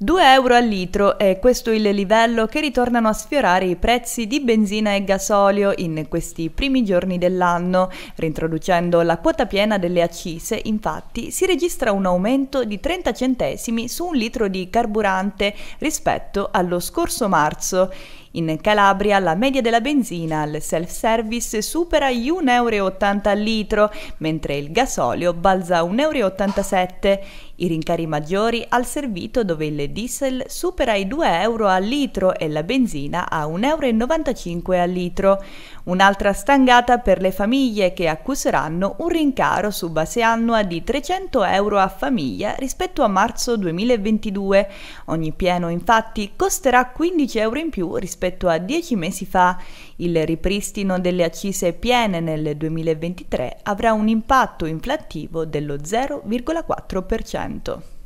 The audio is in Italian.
2 euro al litro è questo il livello che ritornano a sfiorare i prezzi di benzina e gasolio in questi primi giorni dell'anno. Rintroducendo la quota piena delle accise, infatti, si registra un aumento di 30 centesimi su un litro di carburante rispetto allo scorso marzo. In Calabria la media della benzina al self-service supera gli 1,80 euro al litro, mentre il gasolio balza 1,87 euro. I rincari maggiori al servito dove il diesel supera i 2 euro al litro e la benzina a 1,95 euro al litro. Un'altra stangata per le famiglie che accuseranno un rincaro su base annua di 300 euro a famiglia rispetto a marzo 2022. Ogni pieno infatti costerà 15 euro in più rispetto rispetto a dieci mesi fa. Il ripristino delle accise piene nel 2023 avrà un impatto inflattivo dello 0,4%.